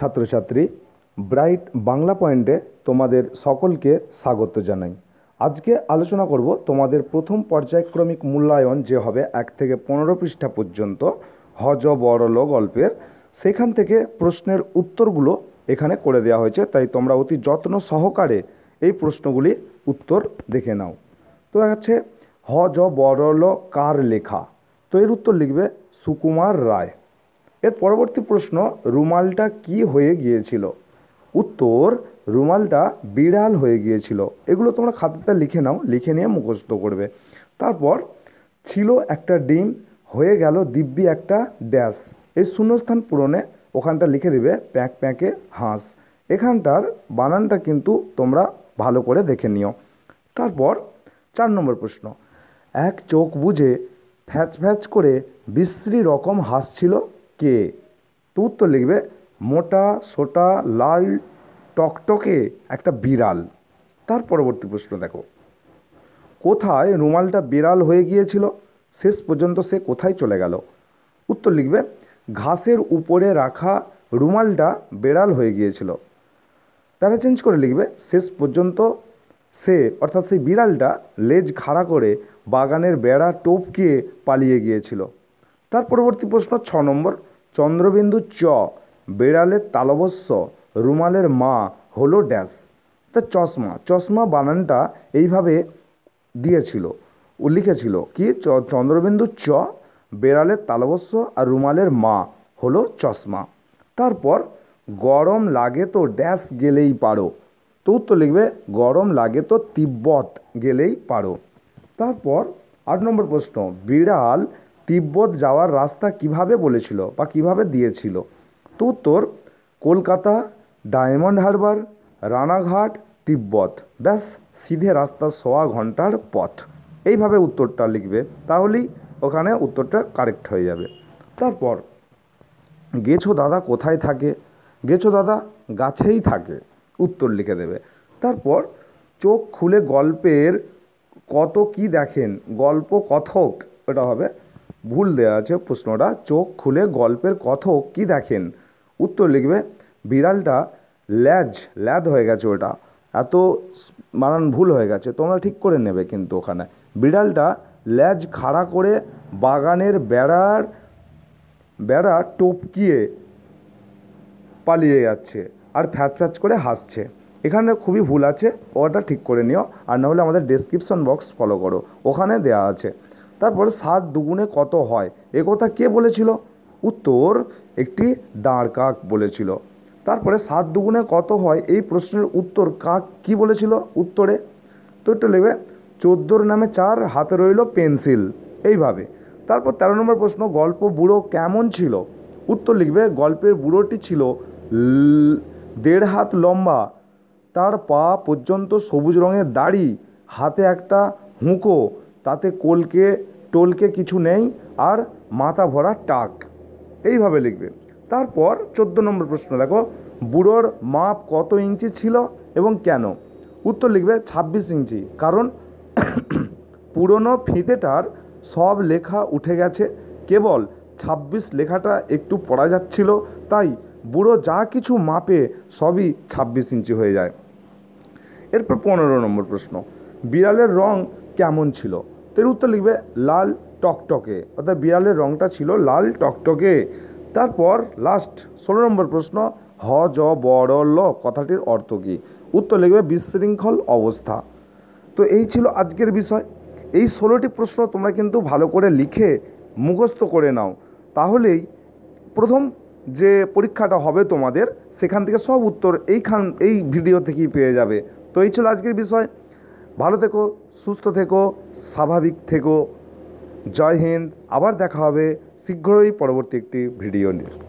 ছাত্রছাত্রী ব্রাইট বাংলা পয়েন্টে তোমাদের সকলকে স্বাগত জানাই আজকে আলোচনা করব তোমাদের প্রথম পর্যায়ক্রমিক মূল্যায়ন যে হবে এক থেকে পনেরো পৃষ্ঠা পর্যন্ত হজ বড়ল গল্পের সেখান থেকে প্রশ্নের উত্তরগুলো এখানে করে দেওয়া হয়েছে তাই তোমরা অতি যত্ন সহকারে এই প্রশ্নগুলি উত্তর দেখে নাও তো হচ্ছে হজ বড়ল কার লেখা তো এর উত্তর লিখবে সুকুমার রায় এর পরবর্তী প্রশ্ন রুমালটা কী হয়ে গিয়েছিল উত্তর রুমালটা বিড়াল হয়ে গিয়েছিল এগুলো তোমরা খাতাতে লিখে নাও লিখে নিয়ে মুখস্থ করবে তারপর ছিল একটা ডিম হয়ে গেল দিব্যি একটা ড্যাশ এই শূন্যস্থান পূরণে ওখানটা লিখে দিবে প্যাঁক প্যাঁকে হাঁস এখানটার বানানটা কিন্তু তোমরা ভালো করে দেখে নিও তারপর চার নম্বর প্রশ্ন এক চোখ বুঝে ফ্যাচ ফ্যাচ করে বিশ্রী রকম হাঁস ছিল কে তো উত্তর লিখবে মোটা সোটা লাল টকটকে একটা বিড়াল তার পরবর্তী প্রশ্ন দেখো কোথায় রুমালটা বিড়াল হয়ে গিয়েছিল শেষ পর্যন্ত সে কোথায় চলে গেল উত্তর লিখবে ঘাসের উপরে রাখা রুমালটা বেড়াল হয়ে গিয়েছিল তারা চেঞ্জ করে লিখবে শেষ পর্যন্ত সে অর্থাৎ সেই বিড়ালটা লেজ খাড়া করে বাগানের বেড়া টোপকে পালিয়ে গিয়েছিল তার পরবর্তী প্রশ্ন ছ নম্বর চন্দ্রবিন্দু চ বেড়ালের তালবস্য রুমালের মা হলো ড্যাশ তা চশমা চশমা বানানটা এইভাবে দিয়েছিল লিখেছিল কি চন্দ্রবিন্দু চ বেড়ালের তালবস্য আর রুমালের মা হলো চশমা তারপর গরম লাগে তো ড্যাশ গেলেই পারো তো উত্তর লিখবে গরম লাগে তো তিব্বত গেলেই পারো তারপর আট নম্বর প্রশ্ন বিড়াল তিব্বত যাওয়ার রাস্তা কীভাবে বলেছিল বা কীভাবে দিয়েছিল তো উত্তর কলকাতা ডায়মন্ড হারবার রানাঘাট তিব্বত ব্যাস সিধে রাস্তা সোয়া ঘন্টার পথ এইভাবে উত্তরটা লিখবে তাহলেই ওখানে উত্তরটা কারেক্ট হয়ে যাবে তারপর গেছো দাদা কোথায় থাকে গেছো দাদা গাছেই থাকে উত্তর লিখে দেবে তারপর চোখ খুলে গল্পের কত কি দেখেন গল্প কথক এটা হবে ভুল দেওয়া আছে প্রশ্নটা চোখ খুলে গল্পের কথক কী দেখেন উত্তর লিখবে বিড়ালটা ল্যাজ ল্যাদ হয়ে গেছে ওটা এত মানান ভুল হয়ে গেছে তোমরা ঠিক করে নেবে কিন্তু ওখানে বিড়ালটা ল্যাজ খাড়া করে বাগানের বেড়ার বেড়া টপকিয়ে পালিয়ে যাচ্ছে আর ফ্যাচ ফ্যাচ করে হাসছে এখানে খুবই ভুল আছে ওটা ঠিক করে নিও আর নাহলে আমাদের ডেসক্রিপশন বক্স ফলো করো ওখানে দেয়া আছে তারপরে সাত দুগুণে কত হয় এ কথা কে বলেছিল উত্তর একটি দাঁড় কাক বলেছিল তারপরে সাত দুগুণে কত হয় এই প্রশ্নের উত্তর কাক কি বলেছিল উত্তরে তো একটা লেবে চোদ্দোর নামে চার হাতে রইল পেন্সিল এইভাবে তারপর তেরো নম্বর প্রশ্ন গল্প বুড়ো কেমন ছিল উত্তর লিখবে গল্পের বুড়োটি ছিল দেড় হাত লম্বা তার পা পর্যন্ত সবুজ রঙের দাড়ি হাতে একটা হুঁকো তাতে কোলকে টোলকে কিছু নেই আর মাথা ভরা টাক এইভাবে লিখবে তারপর চোদ্দ নম্বর প্রশ্ন দেখো বুড়োর মাপ কত ইঞ্চি ছিল এবং কেন উত্তর লিখবে ২৬ ইঞ্চি কারণ পুরনো ফিতেটার সব লেখা উঠে গেছে কেবল ২৬ লেখাটা একটু পড়া যাচ্ছিল তাই বুড়ো যা কিছু মাপে সবই ২৬ ইঞ্চি হয়ে যায় এরপর পনেরো নম্বর প্রশ্ন বিড়ালের রং কেমন ছিল তো উত্তর লিখবে লাল টকটকে অর্থাৎ বিড়ালের রঙটা ছিল লাল টকটকে তারপর লাস্ট ষোলো নম্বর প্রশ্ন হ জ বড় ল কথাটির অর্থ কী উত্তর লিখবে বিশৃঙ্খল অবস্থা তো এই ছিল আজকের বিষয় এই ষোলোটি প্রশ্ন তোমরা কিন্তু ভালো করে লিখে মুখস্থ করে নাও তাহলেই প্রথম যে পরীক্ষাটা হবে তোমাদের সেখান থেকে সব উত্তর এইখান এই ভিডিও থেকেই পেয়ে যাবে তো এই ছিল আজকের বিষয় ভালো থেকো সুস্থ থেকো স্বাভাবিক থেকো জয় হিন্দ আবার দেখা হবে শীঘ্রই পরবর্তী একটি ভিডিও নিয়ে